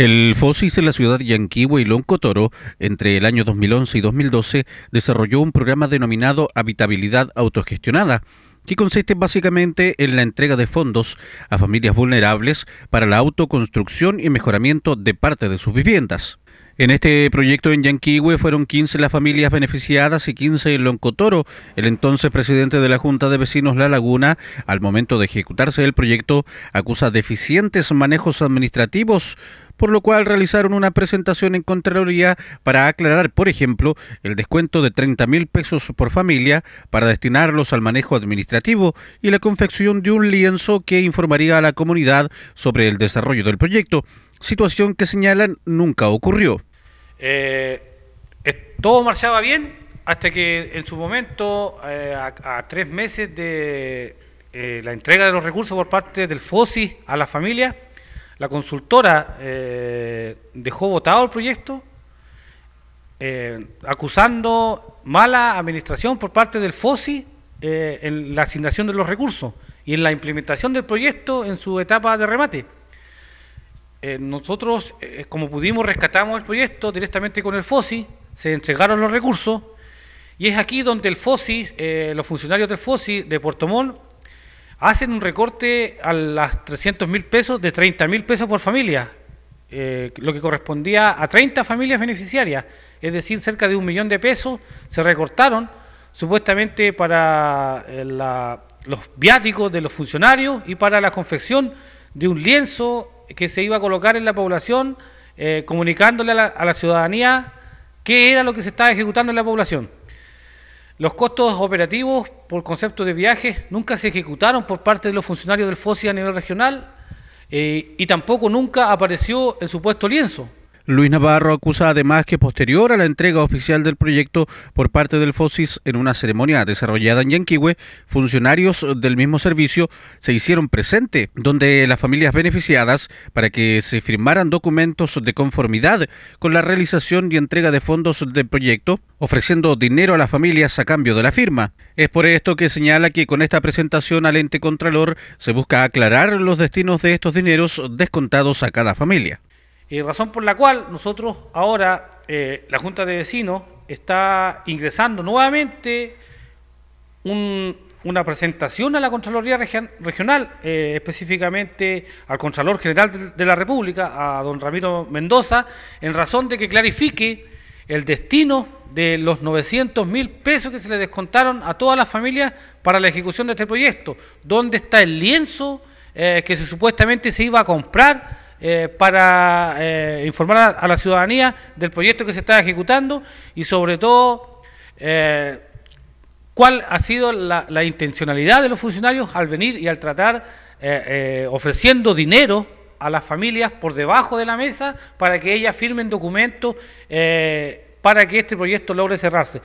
El FOSIS en la ciudad de Yanquihue y Loncotoro, entre el año 2011 y 2012, desarrolló un programa denominado Habitabilidad Autogestionada, que consiste básicamente en la entrega de fondos a familias vulnerables para la autoconstrucción y mejoramiento de parte de sus viviendas. En este proyecto en Yanquihue fueron 15 las familias beneficiadas y 15 en Loncotoro. El entonces presidente de la Junta de Vecinos La Laguna, al momento de ejecutarse el proyecto, acusa deficientes manejos administrativos por lo cual realizaron una presentación en Contraloría para aclarar, por ejemplo, el descuento de 30 mil pesos por familia para destinarlos al manejo administrativo y la confección de un lienzo que informaría a la comunidad sobre el desarrollo del proyecto, situación que señalan nunca ocurrió. Eh, todo marchaba bien hasta que en su momento, eh, a, tres meses de eh, la entrega de los recursos por parte del FOSI a la familia, la consultora eh, dejó votado el proyecto, eh, acusando mala administración por parte del FOSI eh, en la asignación de los recursos y en la implementación del proyecto en su etapa de remate. nosotros, como pudimos, rescatamos el proyecto directamente con el FOSI, se entregaron los recursos, y es aquí donde el FOSI, los funcionarios del FOSI de Puerto Montt, hacen un recorte a las 300 mil pesos de 30 mil pesos por familia, eh, lo que correspondía a 30 familias beneficiarias, es decir, cerca de un millón de pesos se recortaron supuestamente para eh, los viáticos de los funcionarios y para la confección de un lienzo que se iba a colocar en la población, eh, comunicándole a la ciudadanía qué era lo que se estaba ejecutando en la población. Los costos operativos por concepto de viajes nunca se ejecutaron por parte de los funcionarios del FOSI a nivel regional eh, y tampoco nunca apareció el supuesto lienzo. Luis Navarro acusa además que posterior a la entrega oficial del proyecto por parte del FOSIS en una ceremonia desarrollada en Yanquihue, funcionarios del mismo servicio se hicieron presente, donde las familias beneficiadas para que se firmaran documentos de conformidad con la realización y entrega de fondos del proyecto, ofreciendo dinero a las familias a cambio de la firma. Es por esto que señala que con esta presentación al ente contralor se busca aclarar los destinos de estos dineros descontados a cada familia. Y eh, razón por la cual nosotros ahora, eh, la Junta de Vecinos, está ingresando nuevamente una presentación a la Contraloría Regional, eh, específicamente al Contralor General de, la República, a don Ramiro Mendoza, en razón de que clarifique el destino de los 900 mil pesos que se le descontaron a todas las familias para la ejecución de este proyecto. ¿Dónde está el lienzo que se, supuestamente se iba a comprar eh, para eh, informar a, la ciudadanía del proyecto que se está ejecutando y sobre todo eh, cuál ha sido la, la, intencionalidad de los funcionarios al venir y al tratar ofreciendo dinero a las familias por debajo de la mesa para que ellas firmen documentos para que este proyecto logre cerrarse.